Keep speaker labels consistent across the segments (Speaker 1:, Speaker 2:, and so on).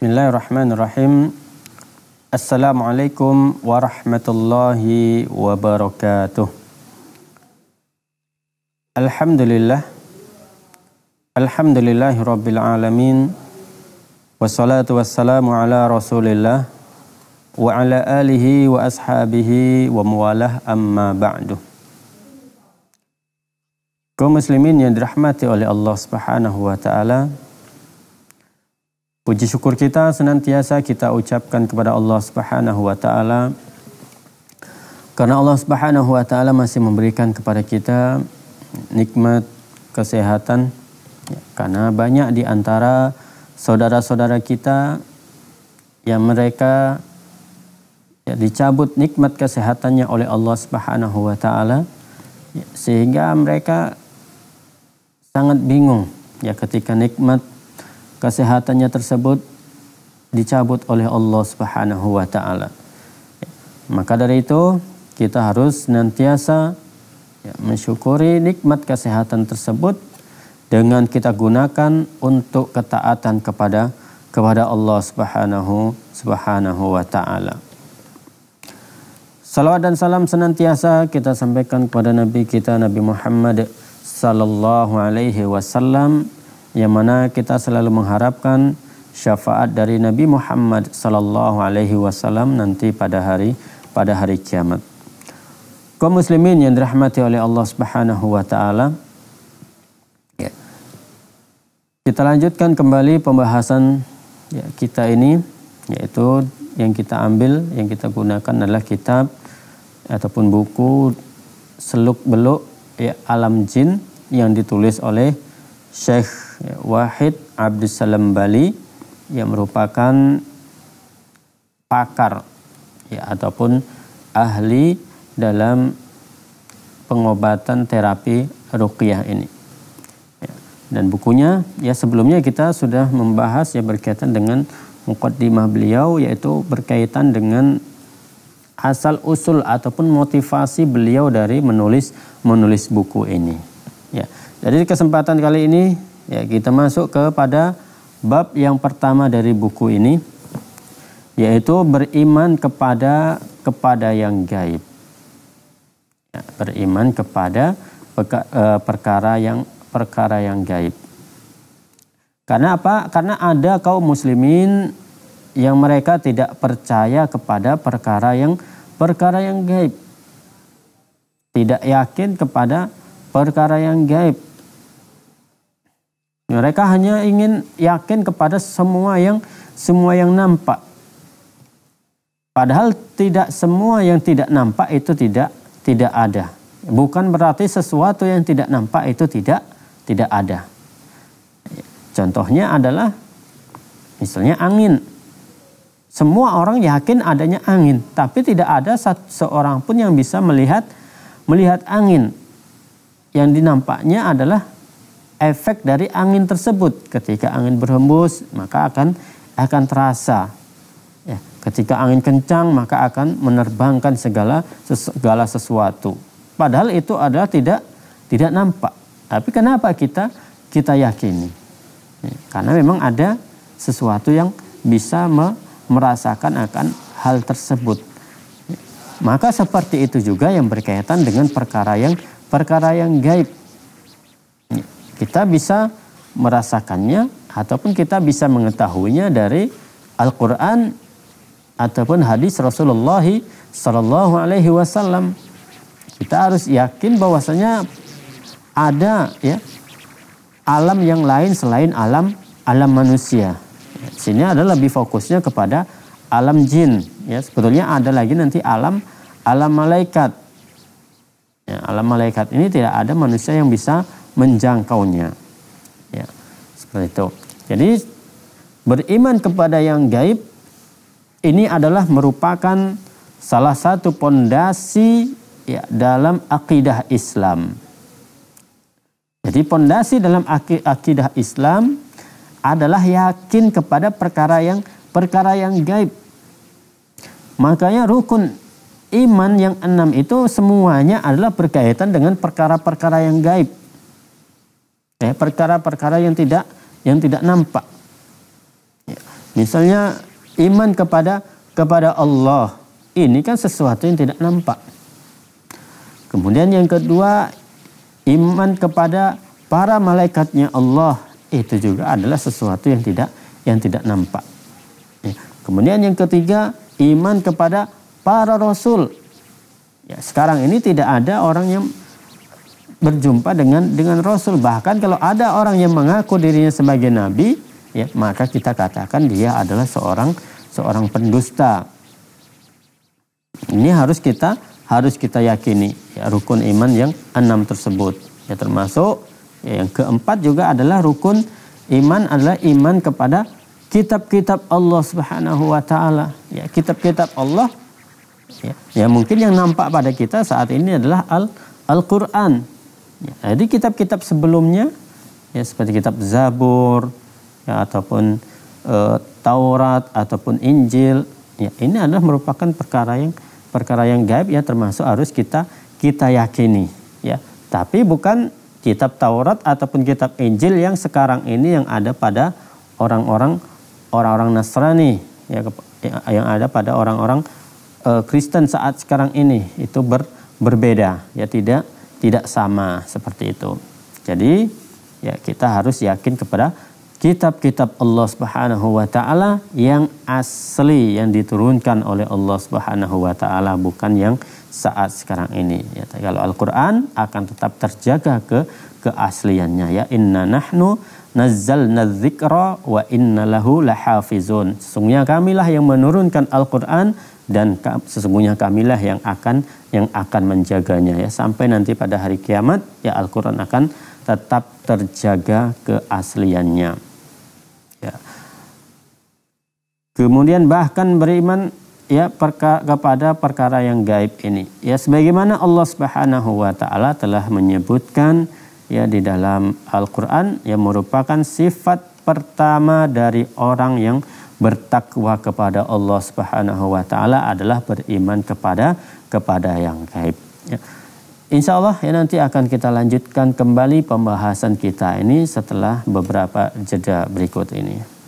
Speaker 1: Bismillahirrahmanirrahim. Assalamualaikum warahmatullahi wabarakatuh. Alhamdulillah. Alhamdulillahi rabbil alamin. Wassalatu wassalamu ala rasulillah wa ala alihi wa ashabihi wa muwalah amma ba'du. Kaum muslimin yang dirahmati oleh Allah Subhanahu wa taala, Puji syukur kita senantiasa kita ucapkan kepada Allah Subhanahu wa taala karena Allah Subhanahu wa taala masih memberikan kepada kita nikmat kesehatan ya, karena banyak di antara saudara-saudara kita yang mereka ya, dicabut nikmat kesehatannya oleh Allah Subhanahu wa taala ya, sehingga mereka sangat bingung ya ketika nikmat kesehatannya tersebut dicabut oleh Allah Subhanahu wa taala. Maka dari itu kita harus senantiasa ya, mensyukuri nikmat kesehatan tersebut dengan kita gunakan untuk ketaatan kepada kepada Allah Subhanahu Subhanahu wa taala. Salawat dan salam senantiasa kita sampaikan kepada nabi kita Nabi Muhammad sallallahu alaihi wasallam yang mana kita selalu mengharapkan syafaat dari Nabi Muhammad sallallahu alaihi wasallam nanti pada hari pada hari kiamat. Kaum muslimin yang dirahmati oleh Allah Subhanahu wa taala. Ya, kita lanjutkan kembali pembahasan ya, kita ini yaitu yang kita ambil, yang kita gunakan adalah kitab ataupun buku seluk beluk ya, alam jin yang ditulis oleh Syekh Wahid Abdus Salam Bali yang merupakan pakar ya ataupun ahli dalam pengobatan terapi ruqyah ini. Ya, dan bukunya ya sebelumnya kita sudah membahas ya berkaitan dengan mukaddimah beliau yaitu berkaitan dengan asal usul ataupun motivasi beliau dari menulis menulis buku ini. Ya. Jadi kesempatan kali ini ya kita masuk kepada bab yang pertama dari buku ini yaitu beriman kepada kepada yang gaib. Ya, beriman kepada peka, eh, perkara yang perkara yang gaib. Karena apa? Karena ada kaum muslimin yang mereka tidak percaya kepada perkara yang perkara yang gaib. Tidak yakin kepada perkara yang gaib. Mereka hanya ingin yakin kepada semua yang semua yang nampak. Padahal tidak semua yang tidak nampak itu tidak tidak ada. Bukan berarti sesuatu yang tidak nampak itu tidak tidak ada. Contohnya adalah misalnya angin. Semua orang yakin adanya angin, tapi tidak ada seorang pun yang bisa melihat melihat angin. Yang dinampaknya adalah efek dari angin tersebut. Ketika angin berhembus, maka akan akan terasa. Ya, ketika angin kencang, maka akan menerbangkan segala segala sesuatu. Padahal itu adalah tidak tidak nampak. Tapi kenapa kita kita yakini? Ya, karena memang ada sesuatu yang bisa me, merasakan akan hal tersebut. Ya, maka seperti itu juga yang berkaitan dengan perkara yang perkara yang gaib kita bisa merasakannya ataupun kita bisa mengetahuinya dari Al-Quran ataupun hadis Rasulullah Sallallahu Alaihi Wasallam. Kita harus yakin bahwasanya ada ya alam yang lain selain alam alam manusia. Sini ada lebih fokusnya kepada alam jin. Ya, sebetulnya ada lagi nanti alam alam malaikat. Ya, alam malaikat ini tidak ada manusia yang bisa menjangkaunya. Ya, seperti itu. Jadi beriman kepada yang gaib ini adalah merupakan salah satu pondasi ya, dalam akidah Islam. Jadi pondasi dalam akidah Islam adalah yakin kepada perkara yang perkara yang gaib. Makanya rukun iman yang enam itu semuanya adalah berkaitan dengan perkara-perkara yang gaib ya, perkara-perkara yang tidak yang tidak nampak. Ya, misalnya iman kepada kepada Allah ini kan sesuatu yang tidak nampak. Kemudian yang kedua iman kepada para malaikatnya Allah itu juga adalah sesuatu yang tidak yang tidak nampak. Ya, kemudian yang ketiga iman kepada para rasul. Ya, sekarang ini tidak ada orang yang berjumpa dengan dengan Rasul. Bahkan kalau ada orang yang mengaku dirinya sebagai nabi, ya maka kita katakan dia adalah seorang seorang pendusta. Ini harus kita harus kita yakini ya, rukun iman yang enam tersebut. Ya termasuk ya, yang keempat juga adalah rukun iman adalah iman kepada kitab-kitab Allah Subhanahu wa taala. Ya, kitab-kitab Allah ya, ya mungkin yang nampak pada kita saat ini adalah Al Al-Qur'an Ya, jadi kitab-kitab sebelumnya ya seperti kitab Zabur ya, ataupun e, Taurat ataupun Injil ya ini adalah merupakan perkara yang perkara yang gaib ya termasuk harus kita kita yakini ya. Tapi bukan kitab Taurat ataupun kitab Injil yang sekarang ini yang ada pada orang-orang orang-orang Nasrani ya, ya yang ada pada orang-orang eh, Kristen saat sekarang ini itu ber, berbeda ya tidak tidak sama seperti itu. Jadi ya kita harus yakin kepada kitab-kitab Allah Subhanahu wa taala yang asli yang diturunkan oleh Allah Subhanahu wa taala bukan yang saat sekarang ini ya kalau Al-Qur'an akan tetap terjaga ke keasliannya ya inna nahnu nazzalna dzikra wa innalahu lahafizun. Sesungguhnya kamilah yang menurunkan Al-Qur'an dan sesungguhnya kamilah yang akan yang akan menjaganya ya sampai nanti pada hari kiamat ya Al-Qur'an akan tetap terjaga keasliannya. Ya. Kemudian bahkan beriman ya perka, kepada perkara yang gaib ini. Ya sebagaimana Allah Subhanahu wa taala telah menyebutkan ya di dalam Al-Qur'an yang merupakan sifat pertama dari orang yang bertakwa kepada Allah Subhanahu wa taala adalah beriman kepada kepada yang gaib. Ya. Insya Allah ya nanti akan kita lanjutkan kembali pembahasan kita ini setelah beberapa jeda berikut ini.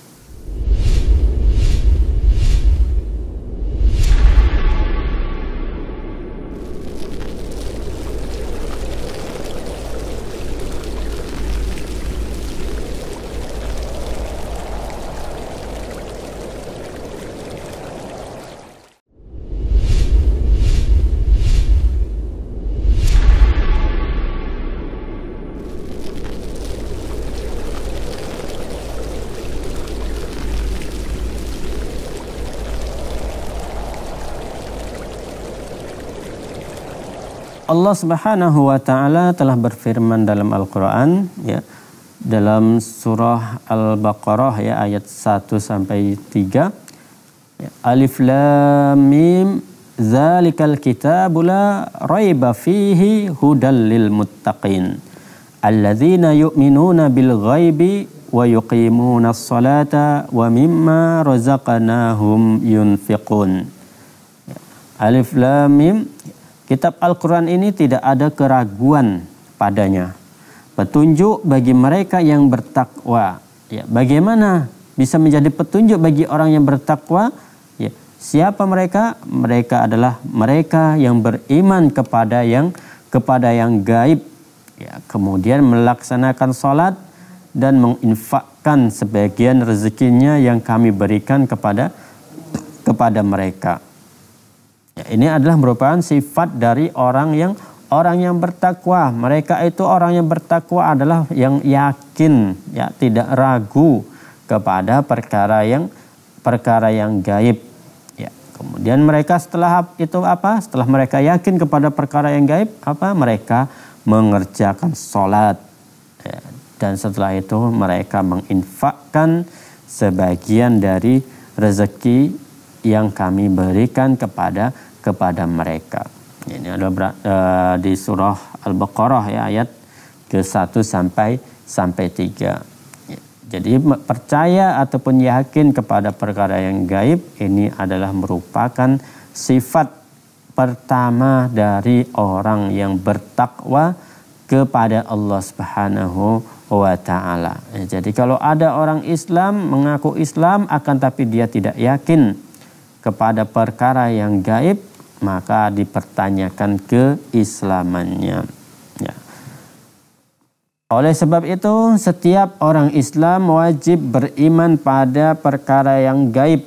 Speaker 1: Allah Subhanahu wa taala telah berfirman dalam Al-Qur'an ya dalam surah Al-Baqarah ya ayat 1 sampai 3 ya, Alif Lam Mim Zalikal kitab la raiba fihi hudal lil muttaqin alladzina yu'minuna bil ghaibi wa yuqimuna as-salata wa mimma razaqnahum yunfiqun ya, Alif Lam Mim Kitab Al-Quran ini tidak ada keraguan padanya. Petunjuk bagi mereka yang bertakwa. Ya, bagaimana bisa menjadi petunjuk bagi orang yang bertakwa? Ya, siapa mereka? Mereka adalah mereka yang beriman kepada yang kepada yang gaib. Ya, kemudian melaksanakan sholat dan menginfakkan sebagian rezekinya yang kami berikan kepada kepada mereka. Ya, ini adalah merupakan sifat dari orang yang orang yang bertakwa. Mereka itu orang yang bertakwa adalah yang yakin, ya tidak ragu kepada perkara yang perkara yang gaib. Ya, kemudian mereka setelah itu apa? Setelah mereka yakin kepada perkara yang gaib, apa? Mereka mengerjakan sholat. Ya, dan setelah itu mereka menginfakkan sebagian dari rezeki yang kami berikan kepada kepada mereka. Ini ada uh, di surah Al-Baqarah ya ayat ke-1 sampai sampai 3. Jadi percaya ataupun yakin kepada perkara yang gaib ini adalah merupakan sifat pertama dari orang yang bertakwa kepada Allah Subhanahu wa taala. Jadi kalau ada orang Islam mengaku Islam akan tapi dia tidak yakin kepada perkara yang gaib maka dipertanyakan keislamannya. Ya. Oleh sebab itu, setiap orang Islam wajib beriman pada perkara yang gaib,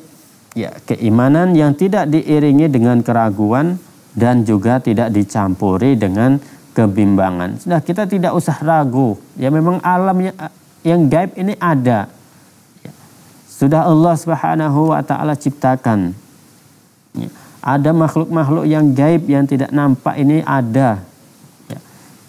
Speaker 1: ya keimanan yang tidak diiringi dengan keraguan dan juga tidak dicampuri dengan kebimbangan. Sudah kita tidak usah ragu, ya memang alam ya, yang gaib ini ada. Ya. Sudah Allah Subhanahu wa taala ciptakan. Ya ada makhluk-makhluk yang gaib yang tidak nampak ini ada. Ya.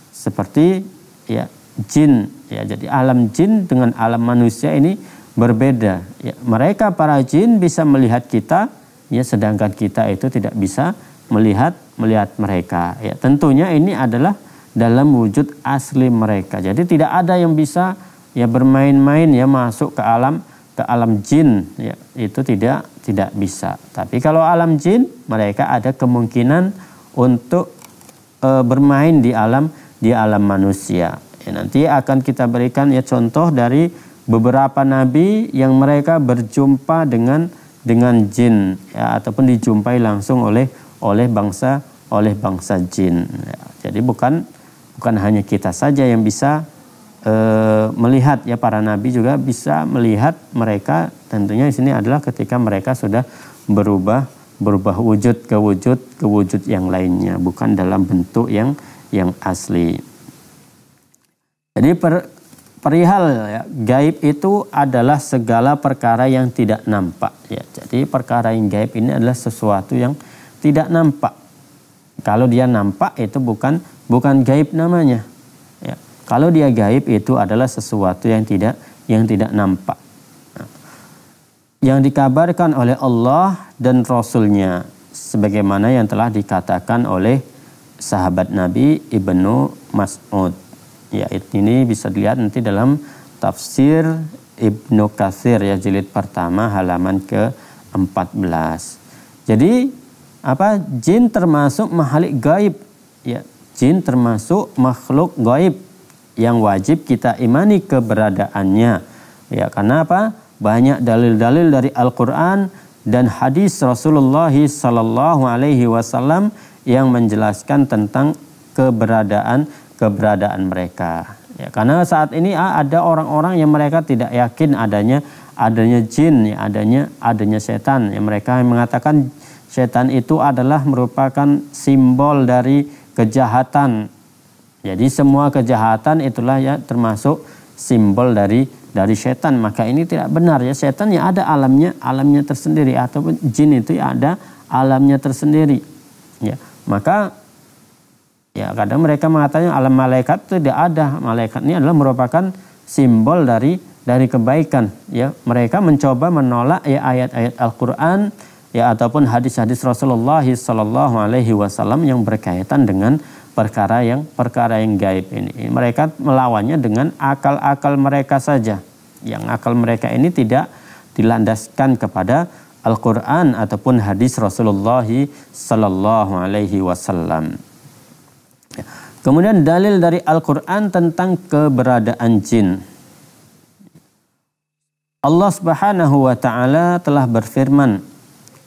Speaker 1: Seperti ya jin. Ya, jadi alam jin dengan alam manusia ini berbeda. Ya, mereka para jin bisa melihat kita, ya sedangkan kita itu tidak bisa melihat melihat mereka. Ya, tentunya ini adalah dalam wujud asli mereka. Jadi tidak ada yang bisa ya bermain-main ya masuk ke alam ke alam jin ya itu tidak tidak bisa. Tapi kalau alam jin, mereka ada kemungkinan untuk e, bermain di alam di alam manusia. Ya, nanti akan kita berikan ya contoh dari beberapa nabi yang mereka berjumpa dengan dengan jin ya, ataupun dijumpai langsung oleh oleh bangsa oleh bangsa jin. Ya, jadi bukan bukan hanya kita saja yang bisa e, melihat ya para nabi juga bisa melihat mereka Tentunya di sini adalah ketika mereka sudah berubah berubah wujud ke wujud ke wujud yang lainnya, bukan dalam bentuk yang yang asli. Jadi per, perihal ya, gaib itu adalah segala perkara yang tidak nampak. Ya. Jadi perkara yang gaib ini adalah sesuatu yang tidak nampak. Kalau dia nampak itu bukan bukan gaib namanya. Ya. Kalau dia gaib itu adalah sesuatu yang tidak yang tidak nampak yang dikabarkan oleh Allah dan Rasulnya sebagaimana yang telah dikatakan oleh sahabat Nabi Ibnu Mas'ud. Ya, ini bisa dilihat nanti dalam tafsir Ibnu Katsir ya jilid pertama halaman ke-14. Jadi apa jin termasuk makhluk gaib ya jin termasuk makhluk gaib yang wajib kita imani keberadaannya ya karena apa banyak dalil-dalil dari Al-Quran dan hadis Rasulullah Sallallahu Alaihi Wasallam yang menjelaskan tentang keberadaan keberadaan mereka. Ya, karena saat ini ah, ada orang-orang yang mereka tidak yakin adanya adanya jin, ya, adanya adanya setan. Ya, mereka mengatakan setan itu adalah merupakan simbol dari kejahatan. Jadi semua kejahatan itulah ya termasuk simbol dari dari setan maka ini tidak benar ya setan ya ada alamnya alamnya tersendiri ataupun jin itu ya ada alamnya tersendiri ya maka ya kadang mereka mengatakan alam malaikat itu tidak ada malaikat ini adalah merupakan simbol dari dari kebaikan ya mereka mencoba menolak ya ayat-ayat Al-Qur'an ya ataupun hadis-hadis Rasulullah Shallallahu alaihi wasallam yang berkaitan dengan perkara yang perkara yang gaib ini. Mereka melawannya dengan akal-akal mereka saja. Yang akal mereka ini tidak dilandaskan kepada Al-Qur'an ataupun hadis Rasulullah sallallahu alaihi wasallam. Kemudian dalil dari Al-Qur'an tentang keberadaan jin. Allah Subhanahu wa taala telah berfirman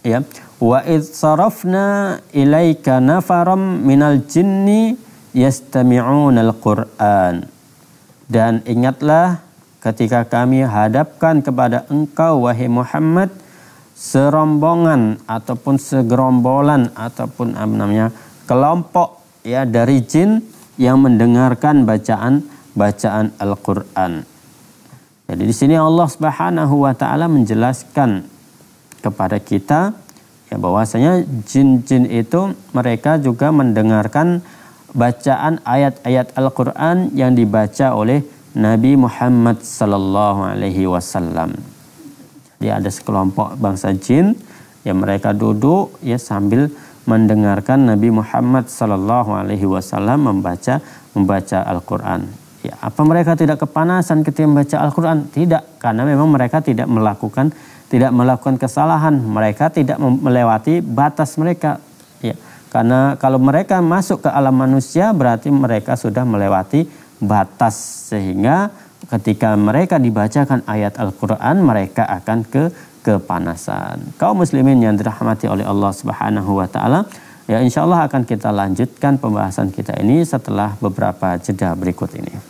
Speaker 1: ya Wa id sarafna ilaika nafaram minal jinni al Qur'an. Dan ingatlah ketika kami hadapkan kepada engkau wahai Muhammad serombongan ataupun segerombolan ataupun apa namanya kelompok ya dari jin yang mendengarkan bacaan bacaan Al-Qur'an. Jadi di sini Allah Subhanahu wa taala menjelaskan kepada kita ya bahwasanya jin-jin itu mereka juga mendengarkan bacaan ayat-ayat Al-Qur'an yang dibaca oleh Nabi Muhammad sallallahu alaihi wasallam. Jadi ada sekelompok bangsa jin yang mereka duduk ya sambil mendengarkan Nabi Muhammad sallallahu alaihi wasallam membaca membaca Al-Qur'an. Ya, apa mereka tidak kepanasan ketika membaca Al-Qur'an? Tidak, karena memang mereka tidak melakukan tidak melakukan kesalahan, mereka tidak melewati batas mereka. Ya, karena kalau mereka masuk ke alam manusia berarti mereka sudah melewati batas sehingga ketika mereka dibacakan ayat Al-Qur'an mereka akan ke kepanasan. Kaum muslimin yang dirahmati oleh Allah Subhanahu wa taala, ya Allah akan kita lanjutkan pembahasan kita ini setelah beberapa jeda berikut ini.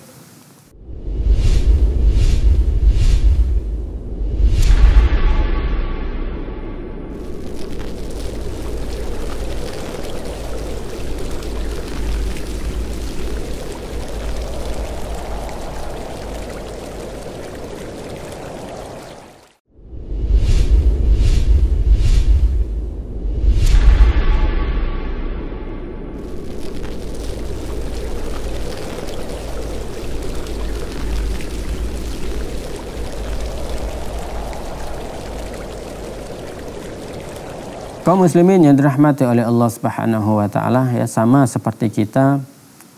Speaker 1: kaum muslimin yang dirahmati oleh Allah Subhanahu wa taala ya sama seperti kita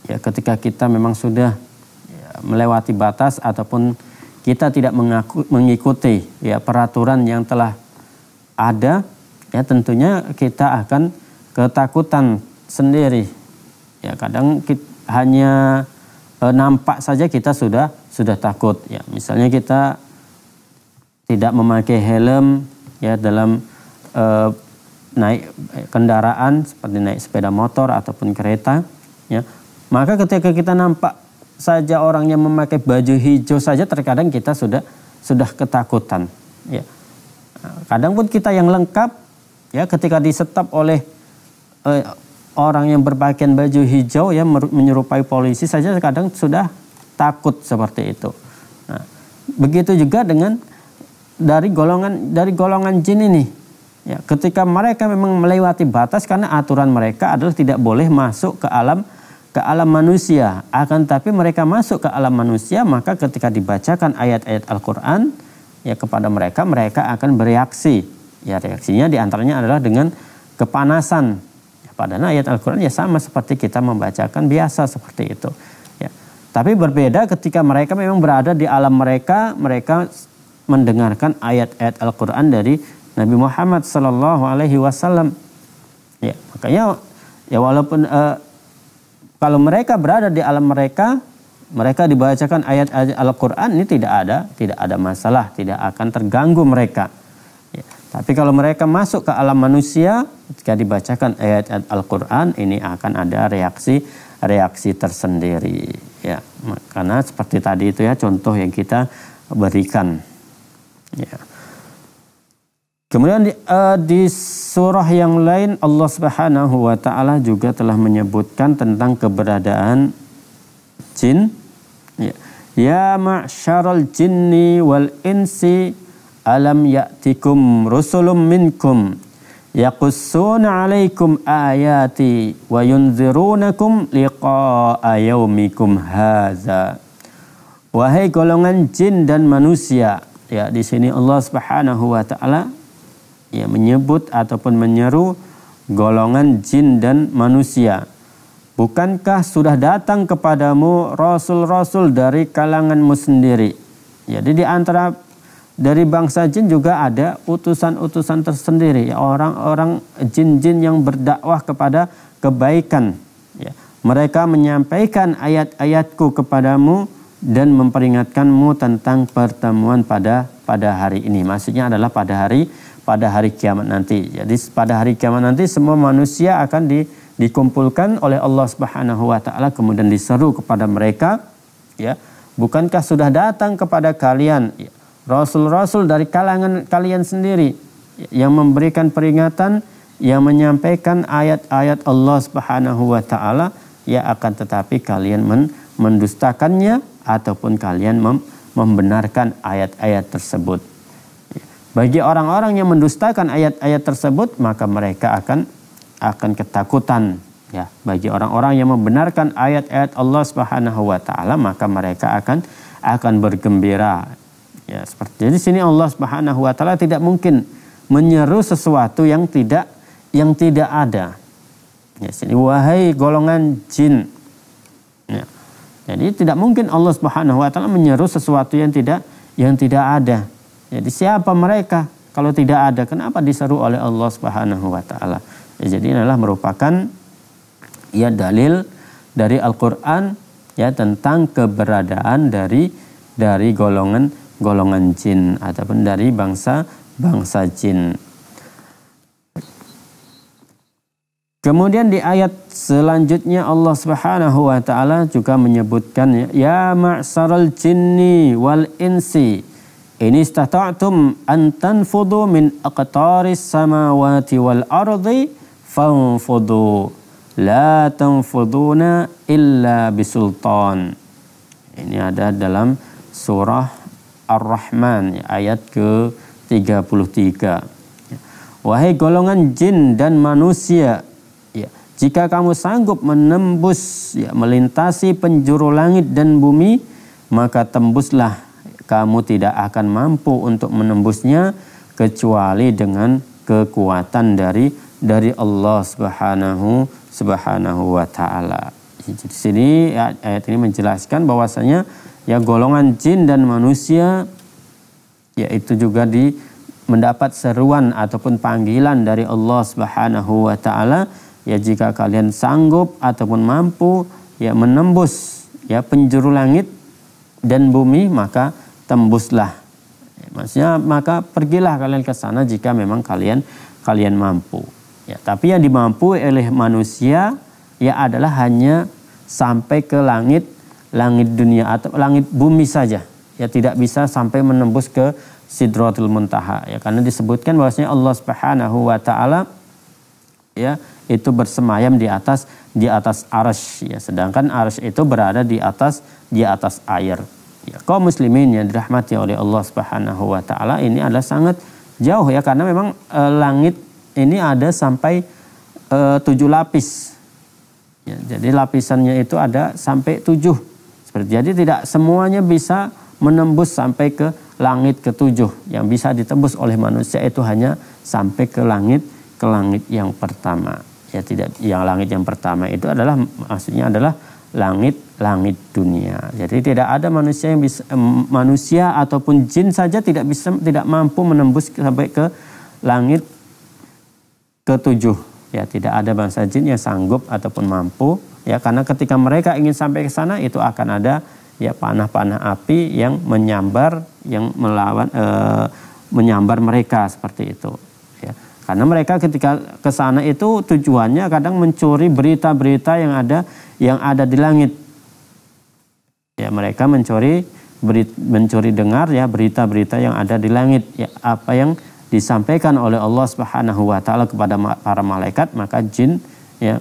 Speaker 1: ya ketika kita memang sudah ya, melewati batas ataupun kita tidak mengaku, mengikuti ya peraturan yang telah ada ya tentunya kita akan ketakutan sendiri ya kadang kita, hanya e, nampak saja kita sudah sudah takut ya misalnya kita tidak memakai helm ya dalam e, naik eh, kendaraan seperti naik sepeda motor ataupun kereta ya maka ketika kita nampak saja orang yang memakai baju hijau saja terkadang kita sudah sudah ketakutan ya kadang pun kita yang lengkap ya ketika disetap oleh eh, orang yang berpakaian baju hijau ya menyerupai polisi saja kadang sudah takut seperti itu nah, begitu juga dengan dari golongan dari golongan jin ini Ya, ketika mereka memang melewati batas karena aturan mereka adalah tidak boleh masuk ke alam ke alam manusia. Akan tapi mereka masuk ke alam manusia, maka ketika dibacakan ayat-ayat Al-Qur'an ya kepada mereka, mereka akan bereaksi. Ya, reaksinya diantaranya adalah dengan kepanasan. Ya, padahal ayat Al-Qur'an ya sama seperti kita membacakan biasa seperti itu. Ya. Tapi berbeda ketika mereka memang berada di alam mereka, mereka mendengarkan ayat-ayat Al-Qur'an dari Nabi Muhammad Sallallahu Alaihi Wasallam. Ya, makanya ya walaupun uh, kalau mereka berada di alam mereka, mereka dibacakan ayat-ayat Al-Quran ini tidak ada, tidak ada masalah, tidak akan terganggu mereka. Ya, tapi kalau mereka masuk ke alam manusia, ketika dibacakan ayat-ayat Al-Quran ini akan ada reaksi reaksi tersendiri. Ya, karena seperti tadi itu ya contoh yang kita berikan. Ya. Kemudian di, uh, di surah yang lain Allah Subhanahu wa taala juga telah menyebutkan tentang keberadaan jin. Ya, ya ma'syaral jinni wal insi alam ya'tikum rusulum minkum yaqussuna 'alaikum ayati wa yunzirunakum liqa'a yaumikum hadza. Wahai golongan jin dan manusia, ya di sini Allah Subhanahu wa taala ya menyebut ataupun menyeru golongan jin dan manusia. Bukankah sudah datang kepadamu rasul-rasul dari kalanganmu sendiri? Jadi di antara dari bangsa jin juga ada utusan-utusan tersendiri, orang-orang jin-jin yang berdakwah kepada kebaikan. Ya, mereka menyampaikan ayat-ayatku kepadamu dan memperingatkanmu tentang pertemuan pada pada hari ini. Maksudnya adalah pada hari pada hari kiamat nanti. Jadi pada hari kiamat nanti semua manusia akan di, dikumpulkan oleh Allah Subhanahu wa taala kemudian diseru kepada mereka ya, bukankah sudah datang kepada kalian ya, rasul-rasul dari kalangan kalian sendiri yang memberikan peringatan yang menyampaikan ayat-ayat Allah Subhanahu wa taala ya akan tetapi kalian men mendustakannya ataupun kalian mem membenarkan ayat-ayat tersebut. Bagi orang-orang yang mendustakan ayat-ayat tersebut maka mereka akan akan ketakutan ya bagi orang-orang yang membenarkan ayat-ayat Allah Subhanahu wa taala maka mereka akan akan bergembira ya seperti jadi sini Allah Subhanahu wa taala tidak mungkin menyeru sesuatu yang tidak yang tidak ada ya sini wahai golongan jin ya jadi tidak mungkin Allah Subhanahu wa taala menyeru sesuatu yang tidak yang tidak ada jadi siapa mereka kalau tidak ada? Kenapa diseru oleh Allah Subhanahu wa taala? Ya, jadi inilah merupakan ya dalil dari Al-Qur'an ya tentang keberadaan dari dari golongan golongan jin ataupun dari bangsa bangsa jin. Kemudian di ayat selanjutnya Allah Subhanahu wa taala juga menyebutkan ya ma'saral jinni wal insi In istata'tum an tanfudu min aqtaris samawati wal ardi fanfudu la tanfuduna illa bisultan. Ini ada dalam surah Ar-Rahman ayat ke-33. Wahai golongan jin dan manusia, ya, jika kamu sanggup menembus ya, melintasi penjuru langit dan bumi, maka tembuslah kamu tidak akan mampu untuk menembusnya kecuali dengan kekuatan dari dari Allah Subhanahu Subhanahu wa taala. Di sini ya, ayat ini menjelaskan bahwasanya ya golongan jin dan manusia yaitu juga di mendapat seruan ataupun panggilan dari Allah Subhanahu wa taala ya jika kalian sanggup ataupun mampu ya menembus ya penjuru langit dan bumi maka tembuslah. Ya, maksudnya maka pergilah kalian ke sana jika memang kalian kalian mampu. Ya, tapi yang dimampu oleh manusia ya adalah hanya sampai ke langit langit dunia atau langit bumi saja. Ya tidak bisa sampai menembus ke Sidratul Muntaha ya karena disebutkan bahwasanya Allah Subhanahu wa taala ya itu bersemayam di atas di atas arsy ya sedangkan arsy itu berada di atas di atas air ya, kaum muslimin yang dirahmati oleh Allah Subhanahu wa taala ini adalah sangat jauh ya karena memang e, langit ini ada sampai e, tujuh lapis. Ya, jadi lapisannya itu ada sampai tujuh. Seperti jadi tidak semuanya bisa menembus sampai ke langit ketujuh. Yang bisa ditembus oleh manusia itu hanya sampai ke langit ke langit yang pertama. Ya tidak yang langit yang pertama itu adalah maksudnya adalah langit-langit dunia. Jadi tidak ada manusia yang bisa manusia ataupun jin saja tidak bisa tidak mampu menembus sampai ke langit ketujuh. Ya, tidak ada bangsa jin yang sanggup ataupun mampu ya karena ketika mereka ingin sampai ke sana itu akan ada ya panah-panah api yang menyambar yang melawan eh, menyambar mereka seperti itu. Karena mereka ketika ke sana itu tujuannya kadang mencuri berita-berita yang ada yang ada di langit. Ya, mereka mencuri mencuri dengar ya berita-berita yang ada di langit, ya apa yang disampaikan oleh Allah Subhanahu wa taala kepada para malaikat, maka jin ya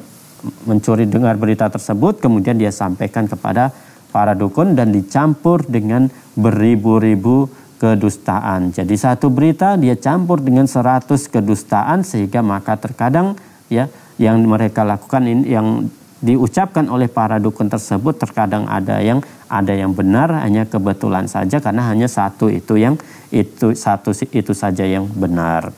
Speaker 1: mencuri dengar berita tersebut kemudian dia sampaikan kepada para dukun dan dicampur dengan beribu-ribu kedustaan. Jadi satu berita dia campur dengan seratus kedustaan sehingga maka terkadang ya yang mereka lakukan ini yang diucapkan oleh para dukun tersebut terkadang ada yang ada yang benar hanya kebetulan saja karena hanya satu itu yang itu satu itu saja yang benar.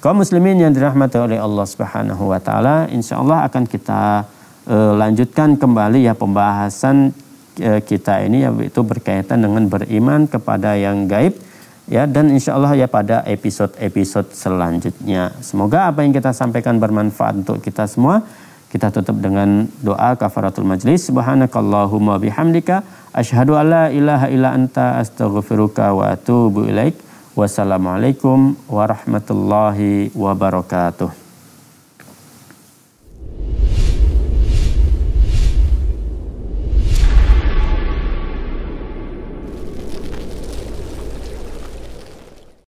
Speaker 1: Kaum muslimin yang dirahmati oleh Allah Subhanahu wa taala, insyaallah akan kita uh, lanjutkan kembali ya pembahasan Eh, kita ini yaitu berkaitan dengan beriman kepada yang gaib ya dan insya Allah ya pada episode-episode selanjutnya. Semoga apa yang kita sampaikan bermanfaat untuk kita semua. Kita tutup dengan doa kafaratul majlis. Subhanakallahumma bihamdika asyhadu alla ilaha illa anta astaghfiruka wa atubu ilaik. Wassalamualaikum warahmatullahi wabarakatuh.